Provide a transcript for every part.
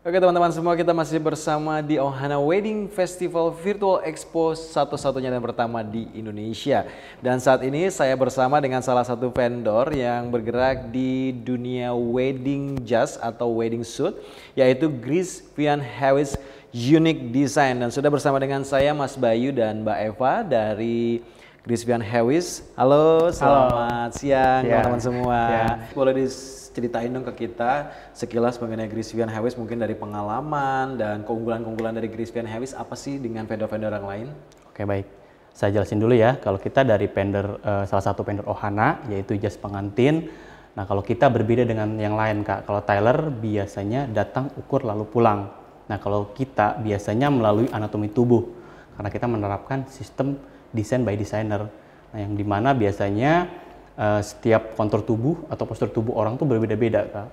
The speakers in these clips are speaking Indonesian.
Oke teman-teman semua kita masih bersama di Ohana Wedding Festival Virtual Expo satu-satunya dan pertama di Indonesia. Dan saat ini saya bersama dengan salah satu vendor yang bergerak di dunia wedding jazz atau wedding suit yaitu Grace Vian Harris Unique Design. Dan sudah bersama dengan saya Mas Bayu dan Mbak Eva dari Grisbian Hewis. Halo, selamat Halo. siang ya, teman-teman semua. Yeah. Boleh diceritain dong ke kita sekilas mengenai Grisbian Hewis mungkin dari pengalaman dan keunggulan-keunggulan dari Grisbian Hewis apa sih dengan vendor-vendor yang lain? Oke, baik. Saya jelasin dulu ya. Kalau kita dari vendor uh, salah satu vendor Ohana yaitu jas pengantin. Nah, kalau kita berbeda dengan yang lain, Kak. Kalau Tyler biasanya datang ukur lalu pulang. Nah, kalau kita biasanya melalui anatomi tubuh karena kita menerapkan sistem desain by designer. Nah, yang dimana biasanya uh, setiap kontur tubuh atau postur tubuh orang tuh berbeda-beda, Kak.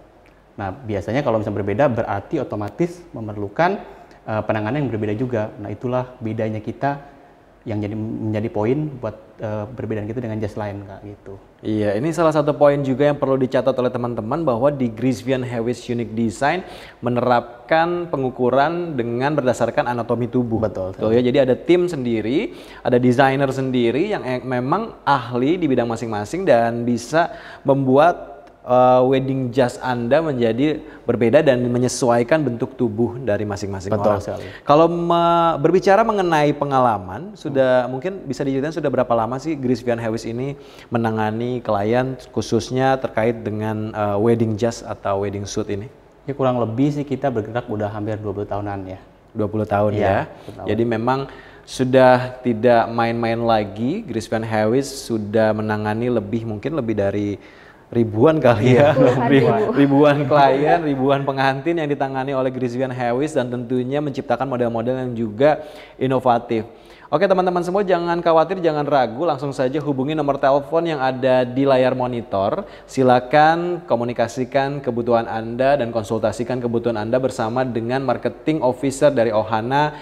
Nah, biasanya kalau misalnya berbeda berarti otomatis memerlukan uh, penanganan yang berbeda juga. Nah, itulah bedanya kita yang jadi menjadi poin buat uh, perbedaan kita dengan jazz lain kak gitu. Iya, ini salah satu poin juga yang perlu dicatat oleh teman-teman bahwa di Grisvian Hewis Unique Design menerapkan pengukuran dengan berdasarkan anatomi tubuh. Betul. Tuh, ya, jadi ada tim sendiri, ada desainer sendiri yang eh, memang ahli di bidang masing-masing dan bisa membuat uh, wedding jazz Anda menjadi berbeda dan menyesuaikan bentuk tubuh dari masing-masing orang sekali. Kalau me berbicara mengenai pengalaman, sudah mungkin bisa diceritakan sudah berapa lama sih Grace Vian Hewis ini menangani klien khususnya terkait dengan uh, wedding jazz atau wedding suit ini? Ya kurang lebih sih kita bergerak udah hampir 20 tahunan ya. 20 tahun iya, ya. ya. Tahun. Jadi memang sudah tidak main-main lagi. Grace Van sudah menangani lebih mungkin lebih dari ribuan kali ya, ribuan, klien, ribuan pengantin yang ditangani oleh Grisvian Hewis dan tentunya menciptakan model-model yang juga inovatif. Oke teman-teman semua jangan khawatir, jangan ragu, langsung saja hubungi nomor telepon yang ada di layar monitor. Silakan komunikasikan kebutuhan Anda dan konsultasikan kebutuhan Anda bersama dengan marketing officer dari Ohana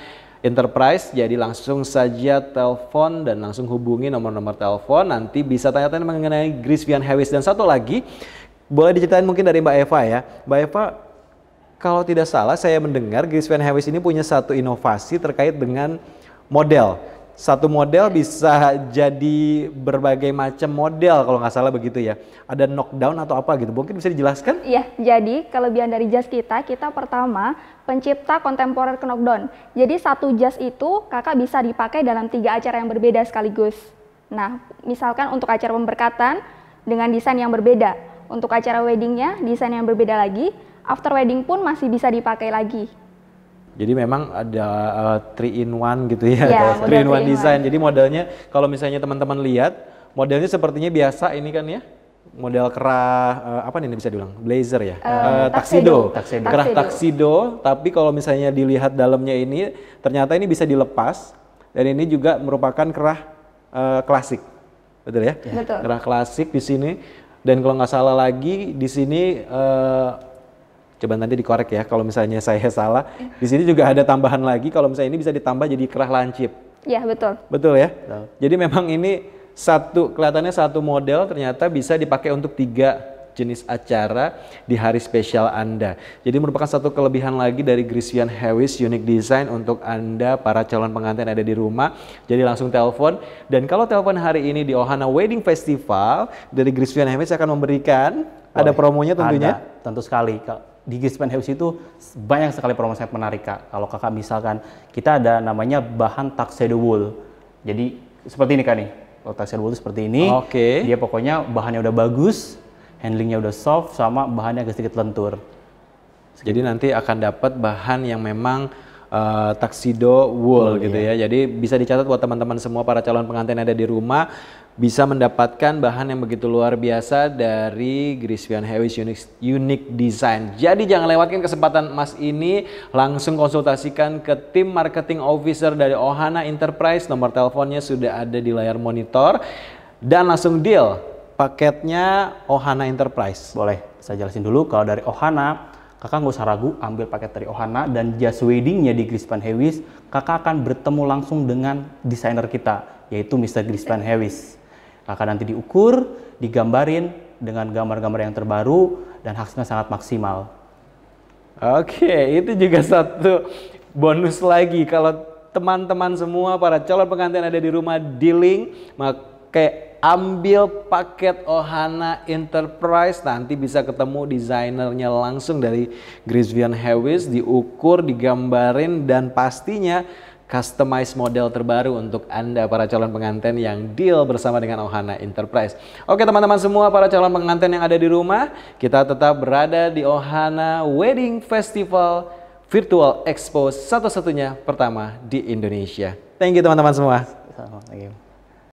enterprise. Jadi langsung saja telepon dan langsung hubungi nomor-nomor telepon. Nanti bisa tanya-tanya mengenai Grisvian Hewis. Dan satu lagi, boleh diceritain mungkin dari Mbak Eva ya. Mbak Eva, kalau tidak salah saya mendengar Grisvian Hewis ini punya satu inovasi terkait dengan model. Satu model bisa jadi berbagai macam model kalau nggak salah begitu ya. Ada knockdown atau apa gitu. Mungkin bisa dijelaskan? Iya, jadi kelebihan dari jas kita, kita pertama pencipta kontemporer knockdown. Jadi satu jas itu kakak bisa dipakai dalam tiga acara yang berbeda sekaligus. Nah, misalkan untuk acara pemberkatan dengan desain yang berbeda. Untuk acara weddingnya, desain yang berbeda lagi. After wedding pun masih bisa dipakai lagi. Jadi memang ada uh, eh, three in one gitu ya, ya three in one design. Jadi modelnya kalau misalnya teman-teman lihat, modelnya sepertinya biasa ini kan ya? model kerah uh, apa nih bisa diulang blazer ya uh, uh, taksido. kerah taksido tapi kalau misalnya dilihat dalamnya ini ternyata ini bisa dilepas dan ini juga merupakan kerah uh, klasik betul ya iya. betul. kerah klasik di sini dan kalau nggak salah lagi di sini uh, coba nanti dikorek ya kalau misalnya saya salah di sini juga ada tambahan lagi kalau misalnya ini bisa ditambah jadi kerah lancip ya betul betul ya betul. jadi memang ini satu kelihatannya satu model ternyata bisa dipakai untuk tiga jenis acara di hari spesial Anda. Jadi merupakan satu kelebihan lagi dari Grisian Harris Unique Design untuk Anda para calon pengantin ada di rumah. Jadi langsung telepon dan kalau telepon hari ini di Ohana Wedding Festival dari Grisian Harris akan memberikan Boleh. ada promonya tentunya. Ada, tentu sekali di Grisian Harris itu banyak sekali promosi yang menarik kak. Kalau kakak misalkan kita ada namanya bahan tuxedo wool. Jadi seperti ini kak nih rotational bowl itu seperti ini. Oke. Okay. Dia pokoknya bahannya udah bagus, handlingnya udah soft, sama bahannya agak sedikit lentur. Jadi nanti akan dapat bahan yang memang uh, eh, taksido wool oh, gitu iya. ya. Jadi bisa dicatat buat teman-teman semua para calon pengantin ada di rumah bisa mendapatkan bahan yang begitu luar biasa dari Grisvian Hewis Unique, Unique Design. Jadi jangan lewatkan kesempatan emas ini, langsung konsultasikan ke tim marketing officer dari Ohana Enterprise. Nomor teleponnya sudah ada di layar monitor dan langsung deal paketnya Ohana Enterprise. Boleh, saya jelasin dulu kalau dari Ohana Kakak nggak usah ragu ambil paket dari Ohana dan jas weddingnya di Grispan Hewis, kakak akan bertemu langsung dengan desainer kita, yaitu Mr. Grispan Hewis. Maka nanti diukur, digambarin dengan gambar-gambar yang terbaru dan hasilnya sangat maksimal. Oke, itu juga satu bonus lagi kalau teman-teman semua para calon pengantin ada di rumah di link maka ambil paket Ohana Enterprise nanti bisa ketemu desainernya langsung dari Grisvian Hewis diukur digambarin dan pastinya customize model terbaru untuk Anda para calon pengantin yang deal bersama dengan Ohana Enterprise. Oke teman-teman semua para calon pengantin yang ada di rumah, kita tetap berada di Ohana Wedding Festival Virtual Expo satu-satunya pertama di Indonesia. Thank you teman-teman semua. Thank